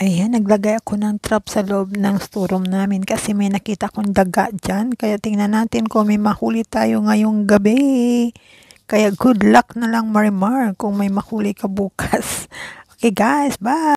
Ayan, naglagay ako ng trap sa loob ng storeroom namin kasi may nakita akong daga dyan. Kaya tingnan natin kung may mahuli tayo ngayong gabi. Kaya good luck na lang Marimar kung may mahuli ka bukas. Okay guys, bye!